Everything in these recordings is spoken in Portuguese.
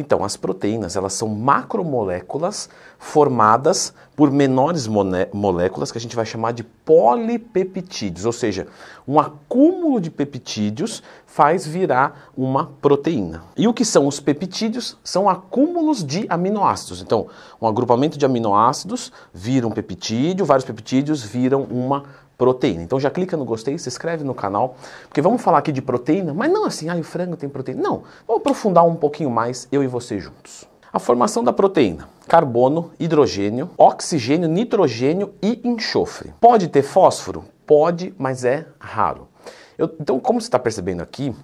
Então, as proteínas, elas são macromoléculas formadas por menores moléculas que a gente vai chamar de polipeptídeos, ou seja, um acúmulo de peptídeos faz virar uma proteína. E o que são os peptídeos? São acúmulos de aminoácidos. Então, um agrupamento de aminoácidos vira um peptídeo, vários peptídeos viram uma proteína. Então já clica no gostei, se inscreve no canal, porque vamos falar aqui de proteína, mas não assim, ah, o frango tem proteína. Não, vamos aprofundar um pouquinho mais eu e você juntos. A formação da proteína: carbono, hidrogênio, oxigênio, nitrogênio e enxofre. Pode ter fósforo? Pode, mas é raro. Eu, então, como você está percebendo aqui,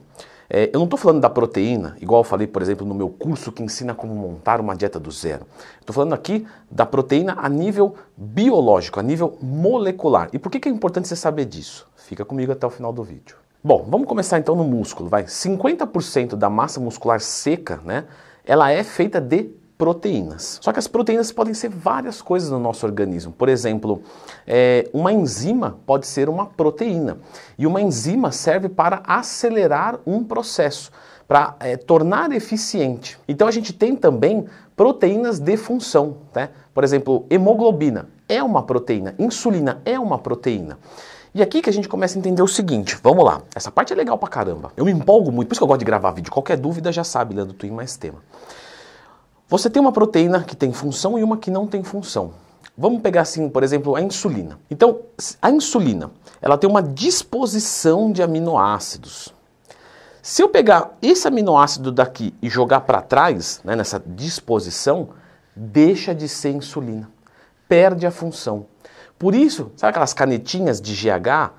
é, eu não estou falando da proteína, igual eu falei, por exemplo, no meu curso que ensina como montar uma dieta do zero. Estou falando aqui da proteína a nível biológico, a nível molecular. E por que, que é importante você saber disso? Fica comigo até o final do vídeo. Bom, vamos começar então no músculo, vai. 50% da massa muscular seca, né, ela é feita de proteínas. Só que as proteínas podem ser várias coisas no nosso organismo. Por exemplo, é, uma enzima pode ser uma proteína. E uma enzima serve para acelerar um processo, para é, tornar eficiente. Então a gente tem também proteínas de função. Né? Por exemplo, hemoglobina é uma proteína, insulina é uma proteína. E aqui que a gente começa a entender o seguinte, vamos lá. Essa parte é legal pra caramba. Eu me empolgo muito, por isso que eu gosto de gravar vídeo. Qualquer dúvida já sabe, Leandro, tu em mais tema. Você tem uma proteína que tem função e uma que não tem função. Vamos pegar assim, por exemplo, a insulina. Então, a insulina, ela tem uma disposição de aminoácidos. Se eu pegar esse aminoácido daqui e jogar para trás, né, nessa disposição, deixa de ser insulina, perde a função. Por isso, sabe aquelas canetinhas de GH?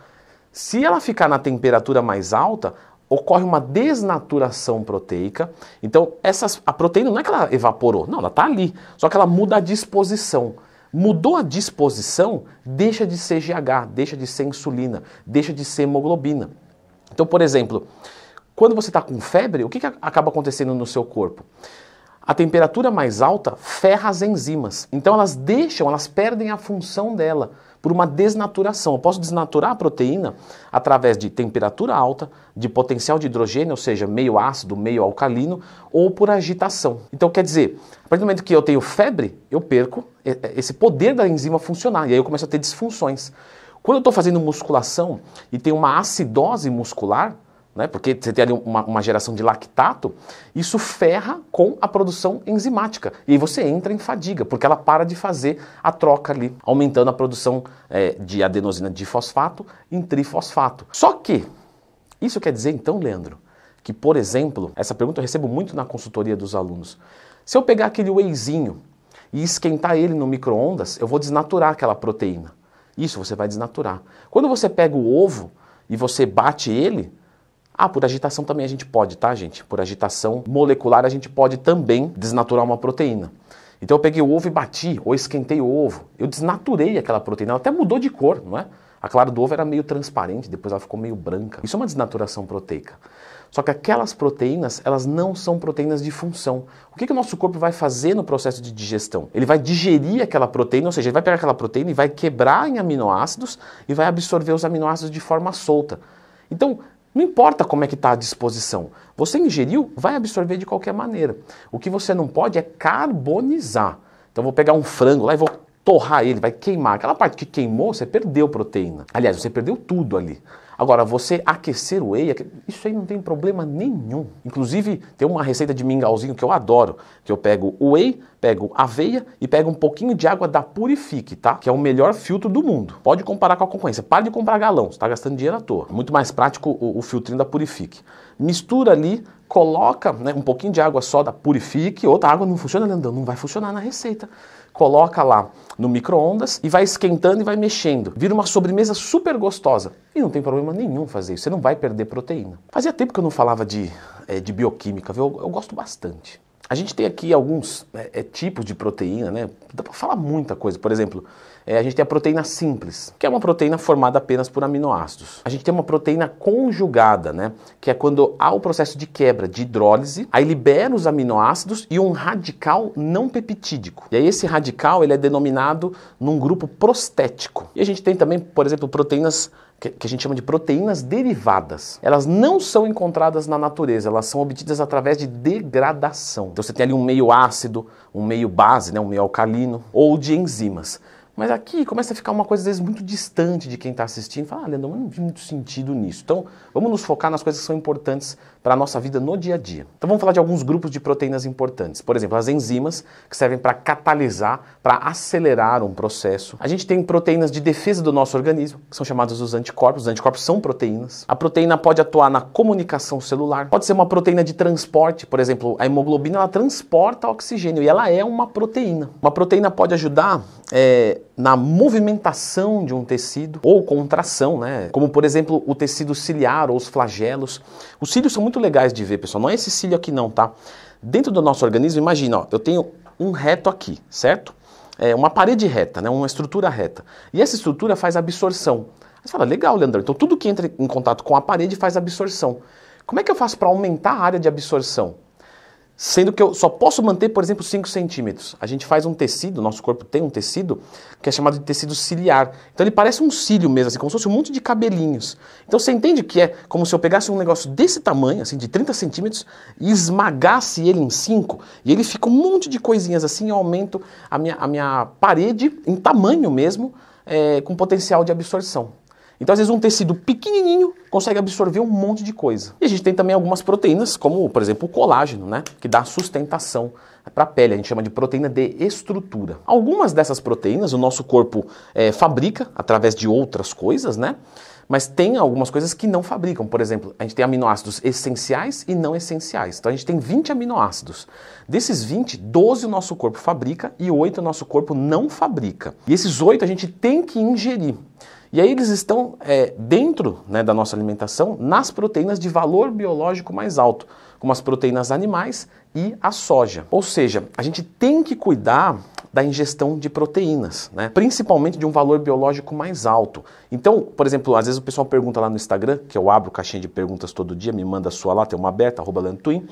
Se ela ficar na temperatura mais alta, ocorre uma desnaturação proteica. Então, essas, a proteína não é que ela evaporou, não, ela está ali, só que ela muda a disposição. Mudou a disposição, deixa de ser GH, deixa de ser insulina, deixa de ser hemoglobina. Então, por exemplo, quando você está com febre, o que, que acaba acontecendo no seu corpo? A temperatura mais alta ferra as enzimas. Então elas deixam, elas perdem a função dela por uma desnaturação. Eu posso desnaturar a proteína através de temperatura alta, de potencial de hidrogênio, ou seja, meio ácido, meio alcalino, ou por agitação. Então quer dizer, a partir do momento que eu tenho febre, eu perco é, é, esse poder da enzima funcionar e aí eu começo a ter disfunções. Quando eu estou fazendo musculação e tem uma acidose muscular, né? porque você tem ali uma, uma geração de lactato, isso ferra com a produção enzimática. E aí você entra em fadiga, porque ela para de fazer a troca ali, aumentando a produção é, de adenosina de fosfato em trifosfato. Só que, isso quer dizer então, Leandro, que, por exemplo, essa pergunta eu recebo muito na consultoria dos alunos. Se eu pegar aquele wheyzinho e esquentar ele no micro-ondas, eu vou desnaturar aquela proteína. Isso você vai desnaturar. Quando você pega o ovo e você bate ele, ah, por agitação também a gente pode, tá, gente? Por agitação molecular a gente pode também desnaturar uma proteína. Então eu peguei o ovo e bati, ou esquentei o ovo. Eu desnaturei aquela proteína, ela até mudou de cor, não é? A clara do ovo era meio transparente, depois ela ficou meio branca. Isso é uma desnaturação proteica. Só que aquelas proteínas, elas não são proteínas de função. O que, que o nosso corpo vai fazer no processo de digestão? Ele vai digerir aquela proteína, ou seja, ele vai pegar aquela proteína e vai quebrar em aminoácidos e vai absorver os aminoácidos de forma solta. Então, não importa como é que está a disposição. Você ingeriu, vai absorver de qualquer maneira. O que você não pode é carbonizar. Então vou pegar um frango lá e vou torrar ele, vai queimar. Aquela parte que queimou, você perdeu proteína. Aliás, você perdeu tudo ali. Agora, você aquecer o whey, isso aí não tem problema nenhum. Inclusive, tem uma receita de mingauzinho que eu adoro, que eu pego o whey, pego aveia e pego um pouquinho de água da Purifique, tá? Que é o melhor filtro do mundo. Pode comparar com a concorrência. Pare de comprar galão, você está gastando dinheiro à toa. Muito mais prático o, o filtrinho da Purifique. Mistura ali coloca né, um pouquinho de água soda, purifique, outra água não funciona, Leandro, não vai funcionar na receita. Coloca lá no micro-ondas e vai esquentando e vai mexendo. Vira uma sobremesa super gostosa. E não tem problema nenhum fazer isso, você não vai perder proteína. Fazia tempo que eu não falava de, é, de bioquímica, viu? Eu, eu gosto bastante. A gente tem aqui alguns é, é tipos de proteína, né? Dá para falar muita coisa. Por exemplo, é, a gente tem a proteína simples, que é uma proteína formada apenas por aminoácidos. A gente tem uma proteína conjugada, né? Que é quando há o processo de quebra de hidrólise, aí libera os aminoácidos e um radical não peptídico. E aí esse radical ele é denominado num grupo prostético. E a gente tem também, por exemplo, proteínas que, a gente chama de proteínas derivadas. Elas não são encontradas na natureza, elas são obtidas através de degradação. Então você tem ali um meio ácido, um meio base, né, um meio alcalino, ou de enzimas. Mas aqui começa a ficar uma coisa, às vezes, muito distante de quem está assistindo. Fala, ah, Leandro, eu não vi muito sentido nisso. Então, vamos nos focar nas coisas que são importantes para a nossa vida no dia a dia. Então, vamos falar de alguns grupos de proteínas importantes. Por exemplo, as enzimas, que servem para catalisar, para acelerar um processo. A gente tem proteínas de defesa do nosso organismo, que são chamadas os anticorpos. Os anticorpos são proteínas. A proteína pode atuar na comunicação celular, pode ser uma proteína de transporte. Por exemplo, a hemoglobina ela transporta oxigênio e ela é uma proteína. Uma proteína pode ajudar. É, na movimentação de um tecido ou contração, né? Como por exemplo o tecido ciliar ou os flagelos. Os cílios são muito legais de ver, pessoal. Não é esse cílio aqui não, tá? Dentro do nosso organismo, imagina, ó, eu tenho um reto aqui, certo? É uma parede reta, né? Uma estrutura reta. E essa estrutura faz absorção. Você fala, legal, Leandro. Então tudo que entra em contato com a parede faz absorção. Como é que eu faço para aumentar a área de absorção? sendo que eu só posso manter, por exemplo, 5 centímetros. A gente faz um tecido, nosso corpo tem um tecido, que é chamado de tecido ciliar. Então ele parece um cílio mesmo, assim, como se fosse um monte de cabelinhos. Então você entende que é como se eu pegasse um negócio desse tamanho, assim, de 30 centímetros, e esmagasse ele em 5, e ele fica um monte de coisinhas assim, eu aumento a minha, a minha parede em tamanho mesmo, é, com potencial de absorção. Então, às vezes, um tecido pequenininho consegue absorver um monte de coisa. E a gente tem também algumas proteínas, como, por exemplo, o colágeno, né? Que dá sustentação para a pele. A gente chama de proteína de estrutura. Algumas dessas proteínas o nosso corpo é, fabrica através de outras coisas, né? Mas tem algumas coisas que não fabricam. Por exemplo, a gente tem aminoácidos essenciais e não essenciais. Então a gente tem 20 aminoácidos. Desses 20, 12 o nosso corpo fabrica e 8 o nosso corpo não fabrica. E esses 8 a gente tem que ingerir. E aí eles estão é, dentro né, da nossa alimentação nas proteínas de valor biológico mais alto, como as proteínas animais e a soja. Ou seja, a gente tem que cuidar da ingestão de proteínas, né? principalmente de um valor biológico mais alto. Então, por exemplo, às vezes o pessoal pergunta lá no Instagram, que eu abro caixinha de perguntas todo dia, me manda a sua lá, tem uma aberta, arroba Lantuin.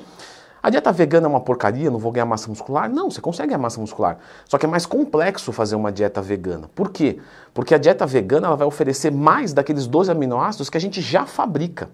A dieta vegana é uma porcaria, não vou ganhar massa muscular? Não, você consegue ganhar massa muscular. Só que é mais complexo fazer uma dieta vegana. Por quê? Porque a dieta vegana ela vai oferecer mais daqueles 12 aminoácidos que a gente já fabrica.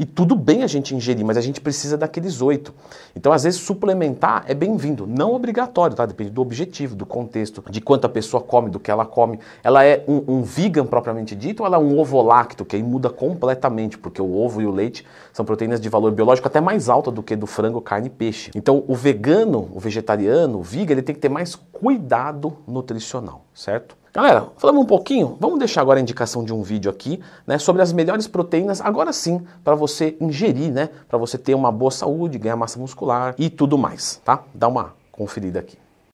E tudo bem a gente ingerir, mas a gente precisa daqueles oito. Então, às vezes, suplementar é bem-vindo, não obrigatório, tá? Depende do objetivo, do contexto, de quanto a pessoa come, do que ela come. Ela é um, um vegan propriamente dito ou ela é um ovo lacto, que aí muda completamente, porque o ovo e o leite são proteínas de valor biológico até mais alta do que do frango, carne e peixe. Então, o vegano, o vegetariano, o vegan, ele tem que ter mais cuidado nutricional, certo? Galera, falamos um pouquinho, vamos deixar agora a indicação de um vídeo aqui, né, sobre as melhores proteínas, agora sim, para você ingerir, né, para você ter uma boa saúde, ganhar massa muscular e tudo mais, tá? Dá uma conferida aqui.